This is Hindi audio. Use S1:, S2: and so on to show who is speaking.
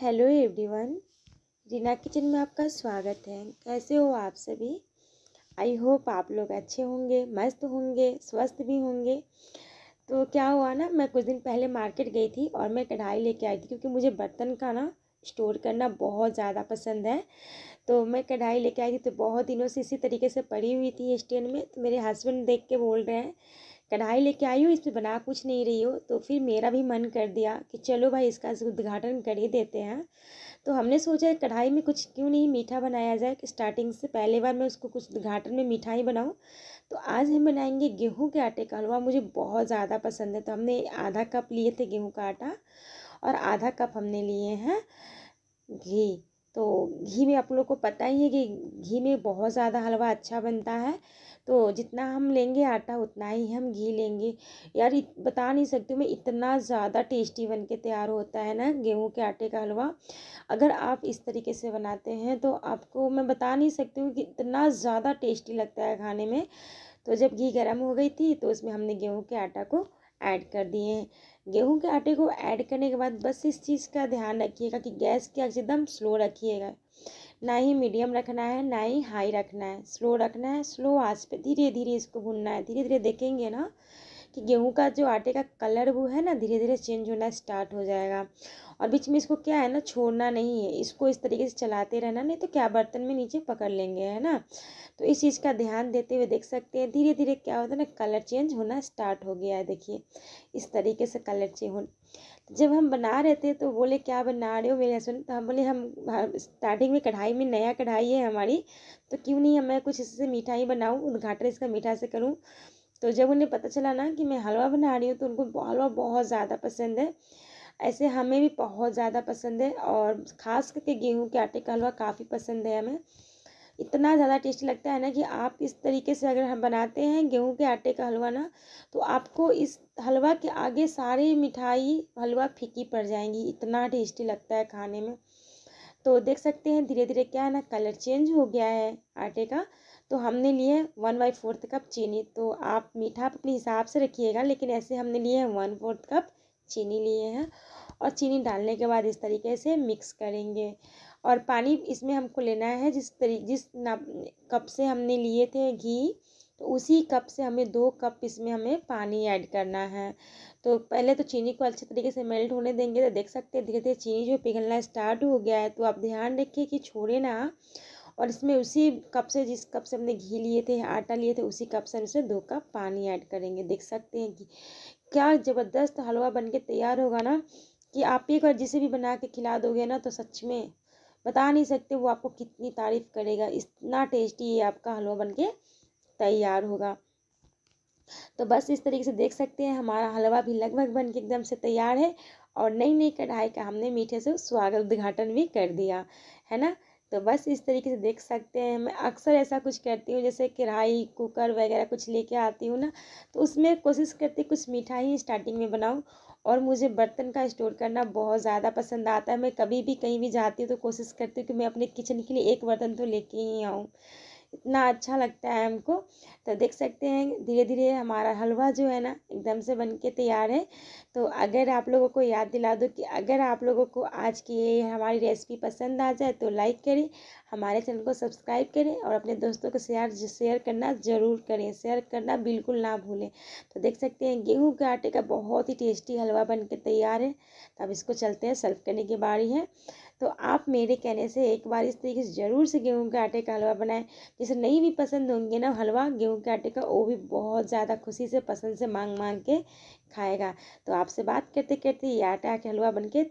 S1: हेलो एवरीवन रीना किचन में आपका स्वागत है कैसे हो आप सभी आई होप आप लोग अच्छे होंगे मस्त होंगे स्वस्थ भी होंगे तो क्या हुआ ना मैं कुछ दिन पहले मार्केट गई थी और मैं कढ़ाई लेके आई थी क्योंकि मुझे बर्तन का ना स्टोर करना बहुत ज़्यादा पसंद है तो मैं कढ़ाई लेके आई थी तो बहुत दिनों से इसी तरीके से पड़ी हुई थी स्टैंड में तो मेरे हस्बैंड देख के बोल रहे हैं कढ़ाई लेके आई हूँ इसमें बना कुछ नहीं रही हो तो फिर मेरा भी मन कर दिया कि चलो भाई इसका उद्घाटन कर ही देते हैं तो हमने सोचा कढ़ाई में कुछ क्यों नहीं मीठा बनाया जाए स्टार्टिंग से पहले बार मैं उसको कुछ उद्घाटन में मीठा ही बनाऊँ तो आज हम बनाएंगे गेहूँ के आटे का हलवा मुझे बहुत ज़्यादा पसंद है तो हमने आधा कप लिए थे गेहूँ का आटा और आधा कप हमने लिए हैं घी तो घी में आप लोग को पता ही है कि घी में बहुत ज़्यादा हलवा अच्छा बनता है तो जितना हम लेंगे आटा उतना ही हम घी लेंगे यार बता नहीं सकती मैं इतना ज़्यादा टेस्टी बन के तैयार होता है ना गेहूं के आटे का हलवा अगर आप इस तरीके से बनाते हैं तो आपको मैं बता नहीं सकती हूँ कि इतना ज़्यादा टेस्टी लगता है खाने में तो जब घी गर्म हो गई थी तो उसमें हमने गेहूँ के आटा को ऐड कर दिए हैं गेहूं के आटे को ऐड करने के बाद बस इस चीज़ का ध्यान रखिएगा कि गैस की एकदम स्लो रखिएगा ना ही मीडियम रखना है ना ही हाई रखना है स्लो रखना है स्लो आज पे धीरे धीरे इसको भुनना है धीरे धीरे देखेंगे ना कि गेहूं का जो आटे का कलर वो है ना धीरे धीरे चेंज होना स्टार्ट हो जाएगा और बीच में इसको क्या है ना छोड़ना नहीं है इसको इस तरीके से चलाते रहना नहीं तो क्या बर्तन में नीचे पकड़ लेंगे है ना तो इस चीज़ का ध्यान देते हुए देख सकते हैं धीरे धीरे क्या होता है ना कलर चेंज होना स्टार्ट हो गया है देखिए इस तरीके से कलर चेंज हो तो जब हम बना रहे थे तो बोले क्या बना रहे हो मेरे हस्बैंड तो हम बोले हम स्टार्टिंग में कढ़ाई में नया कढ़ाई है हमारी तो क्यों नहीं मैं कुछ इससे मिठाई बनाऊँ उद्घाटन इसका मीठा से करूँ तो जब उन्हें पता चला ना कि मैं हलवा बना रही हूँ तो उनको हलवा बहुत ज़्यादा पसंद है ऐसे हमें भी बहुत ज़्यादा पसंद है और ख़ास करके गेहूँ के आटे का हलवा काफ़ी पसंद है हमें इतना ज़्यादा टेस्टी लगता है ना कि आप इस तरीके से अगर हम बनाते हैं गेहूं के आटे का हलवा ना तो आपको इस हलवा के आगे सारी मिठाई हलवा फीकी पड़ जाएंगी इतना टेस्टी लगता है खाने में तो देख सकते हैं धीरे धीरे क्या है ना कलर चेंज हो गया है आटे का तो हमने लिए वन बाई फोर्थ कप चीनी तो आप मीठा अपने हिसाब से रखिएगा लेकिन ऐसे हमने लिए हैं वन फोर्थ कप चीनी लिए हैं और चीनी डालने के बाद इस तरीके से मिक्स करेंगे और पानी इसमें हमको लेना है जिस तरी जिस नाप कप से हमने लिए थे घी तो उसी कप से हमें दो कप इसमें हमें पानी ऐड करना है तो पहले तो चीनी को अच्छे तरीके से मेल्ट होने देंगे तो देख सकते हैं धीरे धीरे चीनी जो पिघलना स्टार्ट हो गया है तो आप ध्यान रखिए कि छोड़े ना और इसमें उसी कप से जिस कप से हमने घी लिए थे आटा लिए थे उसी कप से हम इसमें दो कप पानी ऐड करेंगे देख सकते हैं कि क्या ज़बरदस्त हलवा बन के तैयार होगा ना कि आप एक बार जिसे भी बना के खिला दोगे ना तो सच में बता नहीं सकते वो आपको कितनी तारीफ़ करेगा इतना टेस्टी ये आपका हलवा बन के तैयार होगा तो बस इस तरीके से देख सकते हैं हमारा हलवा भी लगभग बन के एकदम से तैयार है और नई नई कढ़ाई का हमने मीठे से स्वागत उद्घाटन भी कर दिया है ना तो बस इस तरीके से देख सकते हैं मैं अक्सर ऐसा कुछ करती हूँ जैसे कढ़ाई कुकर वगैरह कुछ लेके आती हूँ ना तो उसमें कोशिश करती कुछ मीठा ही स्टार्टिंग में बनाऊँ और मुझे बर्तन का स्टोर करना बहुत ज़्यादा पसंद आता है मैं कभी भी कहीं भी जाती हूँ तो कोशिश करती हूँ कि मैं अपने किचन के लिए एक बर्तन तो लेके ही आऊँ इतना अच्छा लगता है हमको तो देख सकते हैं धीरे धीरे हमारा हलवा जो है ना एकदम से बन के तैयार है तो अगर आप लोगों को याद दिला दो कि अगर आप लोगों को आज की ये हमारी रेसिपी पसंद आ जाए तो लाइक करें हमारे चैनल को सब्सक्राइब करें और अपने दोस्तों को शेयर शेयर करना ज़रूर करें शेयर करना बिल्कुल ना भूलें तो देख सकते हैं गेहूँ के आटे का बहुत ही टेस्टी हलवा बन के तैयार है तब इसको चलते हैं सर्व करने की बारी है तो आप मेरे कहने से एक बार इस तरीके से ज़रूर से गेहूँ के आटे का हलवा बनाएं जिसे नहीं भी पसंद होंगे ना हलवा गेहूँ के आटे का वो भी बहुत ज़्यादा खुशी से पसंद से मांग मांग के खाएगा तो आपसे बात करते करते ये आटा के हलवा बन के